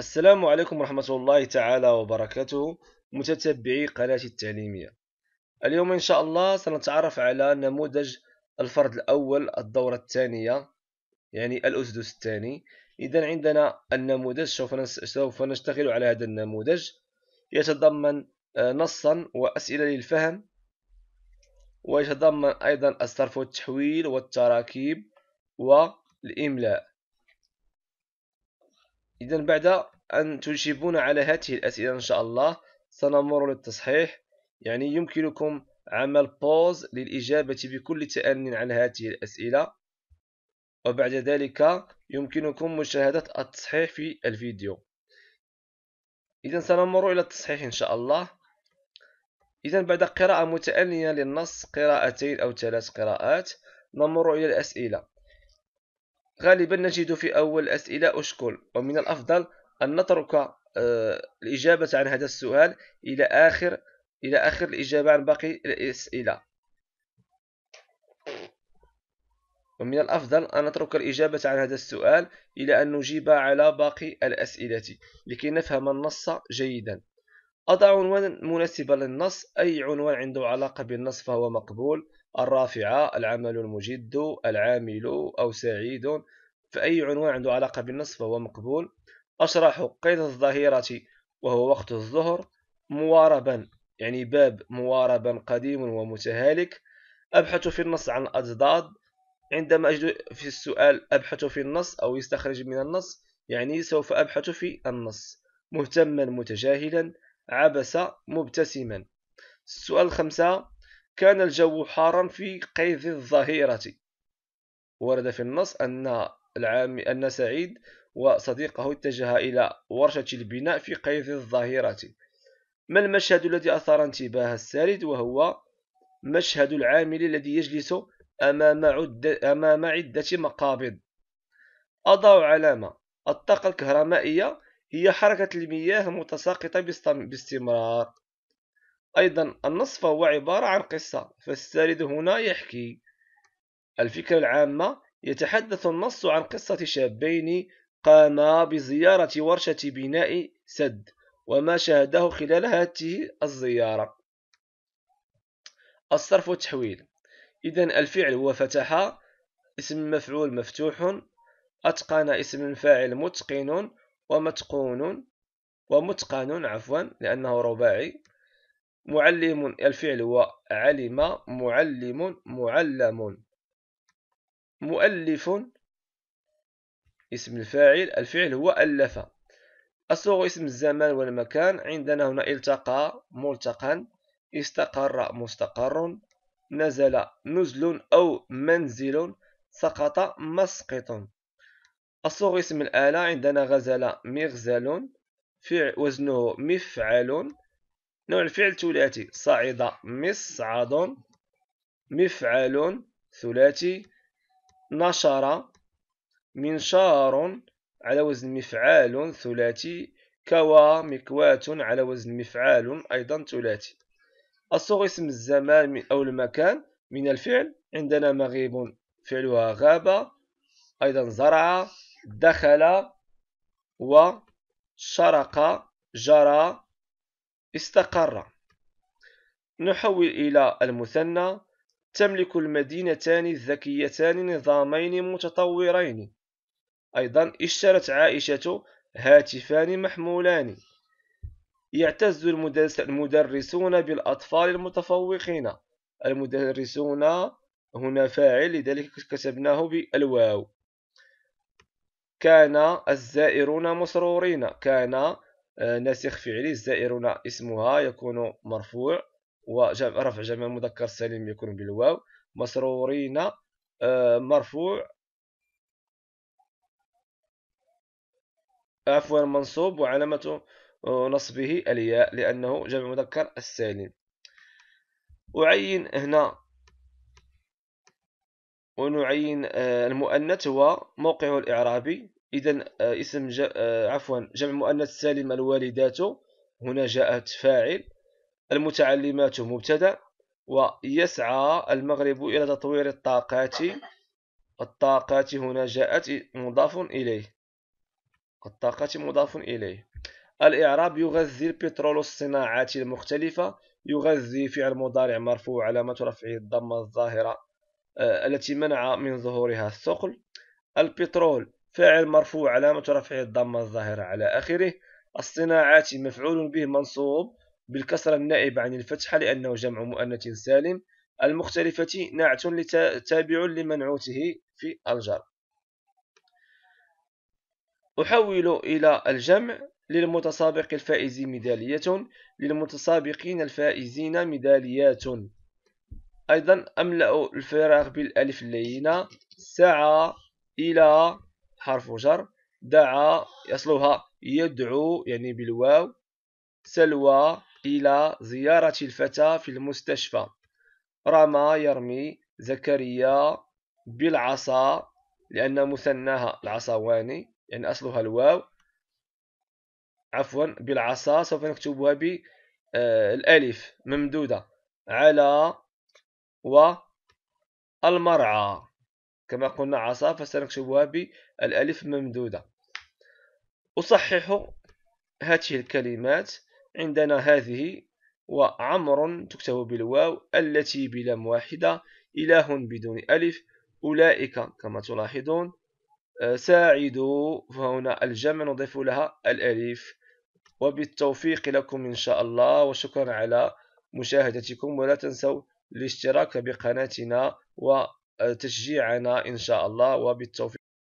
السلام عليكم ورحمة الله تعالى وبركاته متتبعي قناتي التعليمية اليوم إن شاء الله سنتعرف على نموذج الفرد الأول الدورة الثانية يعني الأسدس الثاني إذا عندنا النموذج سوف نشتغل على هذا النموذج يتضمن آه، نصا وأسئلة للفهم ويتضمن أيضا الصرف والتحويل والتراكيب والإملاء إذا بعد أن تجيبون على هذه الأسئلة إن شاء الله سنمر للتصحيح يعني يمكنكم عمل بوز للإجابة بكل تأن على هذه الأسئلة وبعد ذلك يمكنكم مشاهدة التصحيح في الفيديو إذا سنمر إلى التصحيح إن شاء الله إذا بعد قراءة متأنية للنص قراءتين أو ثلاث قراءات نمر إلى الأسئلة غالبا نجد في أول الاسئله أشكل ومن الأفضل أن نترك آه، الإجابة عن هذا السؤال إلى آخر إلى آخر الإجابة عن باقي الأسئلة ومن الأفضل أن نترك الإجابة عن هذا السؤال إلى أن نجيب على باقي الأسئلة لكي نفهم النص جيدا أضع عنوانا مناسبا للنص أي عنوان عنده علاقة بالنص فهو مقبول الرافعة العمل المجد العامل أو سعيد فأي عنوان عنده علاقة بالنص فهو مقبول أشرح قيد الظهيرة وهو وقت الظهر مواربا يعني باب مواربا قديم ومتهالك أبحث في النص عن الأضداد عندما أجد في السؤال أبحث في النص أو يستخرج من النص يعني سوف أبحث في النص مهتما متجاهلا عبس مبتسما السؤال الخمسة كان الجو حارا في قيد الظهيرة ورد في النص أن العام أن سعيد وصديقه اتجه إلى ورشة البناء في قيد الظهيرة ما المشهد الذي أثار انتباه السارد وهو مشهد العامل الذي يجلس أمام, عدة أمام عدة مقابض أضع علامة الطاقة الكهربائية هي حركة المياه المتساقطة باستمرار أيضا النص فهو عبارة عن قصة فالسارد هنا يحكي الفكرة العامة يتحدث النص عن قصة شابين قاما بزيارة ورشة بناء سد وما شاهده خلال هذه الزيارة الصرف والتحويل إذا الفعل هو فتح اسم مفعول مفتوح أتقن اسم فاعل متقن ومتقون ومتقن عفوا لأنه رباعي معلم الفعل هو علم معلم معلم مؤلف اسم الفاعل الفعل هو ألف الصغر اسم الزمان والمكان عندنا هنا التقى ملتقى استقر مستقر نزل نزل أو منزل سقط مسقط الصغر اسم الآلة عندنا غزل مغزل وزنه مفعل نوع الفعل ثلاثي صعد مصعد مفعل ثلاثي نشر منشار على وزن مفعال ثلاثي كوى مكواة على وزن مفعال أيضا ثلاثي الصوغ اسم الزمان أو المكان من الفعل عندنا مغيب فعلها غاب أيضا زرع دخل وشرق جرى استقر نحول إلى المثنى تملك المدينتان الذكيتان نظامين متطورين أيضا اشترت عائشة هاتفان محمولان يعتز المدرسون بالأطفال المتفوقين المدرسون هنا فاعل لذلك كتبناه بالواو كان الزائرون مسرورين كان آه، ناسخ فعلي الزائرون اسمها يكون مرفوع ورفع جمع المذكر السليم يكون بالواو مسرورين آه، مرفوع عفوا منصوب وعلامة آه، نصبه الياء لأنه جمع مذكر السالم أعين هنا ونعين المؤنث هو موقعه الإعرابي إذا آه، اسم جا آه، عفوا جمع مؤنث سالم الوالدات هنا جاءت فاعل المتعلمات مبتدا ويسعى المغرب إلى تطوير الطاقات الطاقات هنا جاءت مضاف إليه الطاقات مضاف إليه الإعراب يغذي البترول الصناعات المختلفة يغذي فعل مضارع مرفوع علامة رفعه الضمة الظاهرة آه، التي منع من ظهورها الثقل البترول فاعل مرفوع علامة رفعه الضمة الظاهرة على آخره الصناعات مفعول به منصوب بالكسرة النائبة عن الفتحة لأنه جمع مؤنث سالم المختلفة نعت تابع لمنعوته في الجر أحول إلى الجمع للمتسابق الفائز ميدالية للمتسابقين الفائزين ميداليات أيضا أملأ الفراغ بالألف اللينة سعى إلى حرف جر دعا يصلها يدعو يعني بالواو سلوى إلى زيارة الفتى في المستشفى رمى يرمي زكريا بالعصا لأن مثناها العصواني يعني أصلها الواو عفوا بالعصا سوف نكتبها بالألف آه، ممدودة على و المرعى كما قلنا عصا فسنكتبها بالألف ممدودة أصحح هذه الكلمات عندنا هذه وعمر تكتب بالواو التي بلام واحدة إله بدون ألف أولئك كما تلاحظون آه، ساعدوا فهنا الجمع نضيف لها الألف وبالتوفيق لكم إن شاء الله وشكرا على مشاهدتكم ولا تنسوا الاشتراك بقناتنا و تشجيعنا إن شاء الله وبالتوفيق